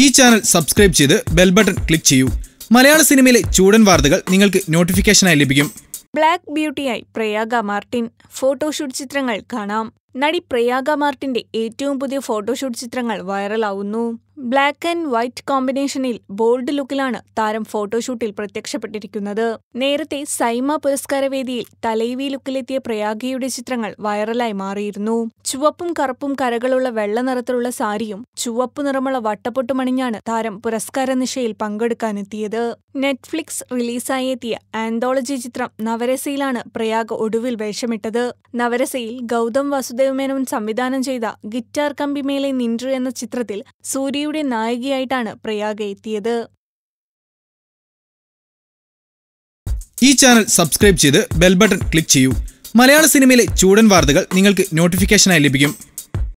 ഈ channel subscribe ചെയ്ത് bell button click ചെയ്യൂ മലയാള സിനിമയിലെ ചൂടൻ വാർത്തകൾ നിങ്ങൾക്ക് നോട്ടിഫിക്കേഷനായി ലഭിക്കും ബ്ലാക്ക് ബ്യൂട്ടിയായി പ്രയാഗ മാർട്ടിൻ ഫോട്ടോഷൂട്ട് ചിത്രങ്ങൾ കാണാം നടി പ്രയാഗ മാർട്ടിന്റെ ഏറ്റവും പുതിയ ഫോട്ടോഷൂട്ട് ചിത്രങ്ങൾ വൈറലാവുന്നു ബ്ലാക്ക് ആൻഡ് വൈറ്റ് കോമ്പിനേഷനിൽ ബോൾഡ് ലുക്കിലാണ് താരം ഫോട്ടോഷൂട്ടിൽ പ്രത്യക്ഷപ്പെട്ടിരിക്കുന്നത് നേരത്തെ സൈമ പുരസ്കാര വേദിയിൽ തലൈവി ലുക്കിലെത്തിയ പ്രയാഗയുടെ ചിത്രങ്ങൾ വൈറലായി മാറിയിരുന്നു ചുവപ്പും കറുപ്പും കരകളുള്ള വെള്ള നിറത്തിലുള്ള സാരിയും ചുവപ്പ് നിറമുള്ള വട്ടപ്പൊട്ടുമണിഞ്ഞാണ് താരം പുരസ്കാര നിശയിൽ പങ്കെടുക്കാനെത്തിയത് നെറ്റ്ഫ്ലിക്സ് റിലീസായെത്തിയ ആന്തോളജി ചിത്രം നവരസയിലാണ് പ്രയാഗ ഒടുവിൽ വേഷമിട്ടത് നവരസയിൽ ഗൗതം വാസുദേവൻ വാസുദേവമേനോൻ സംവിധാനം ചെയ്ത ഗിറ്റാർ കമ്പി മേലെ നിൻഡ്രു എന്ന ചിത്രത്തിൽ സൂര്യയുടെ നായികയായിട്ടാണ് പ്രയാഗ എത്തിയത് ഈ ചാനൽ സബ്സ്ക്രൈബ് ചെയ്ത് ബെൽ ബട്ടൺ ക്ലിക്ക് ചെയ്യൂ മലയാള സിനിമയിലെ ചൂടൻ വാർത്തകൾ നിങ്ങൾക്ക് നോട്ടിഫിക്കേഷനായി ലഭിക്കും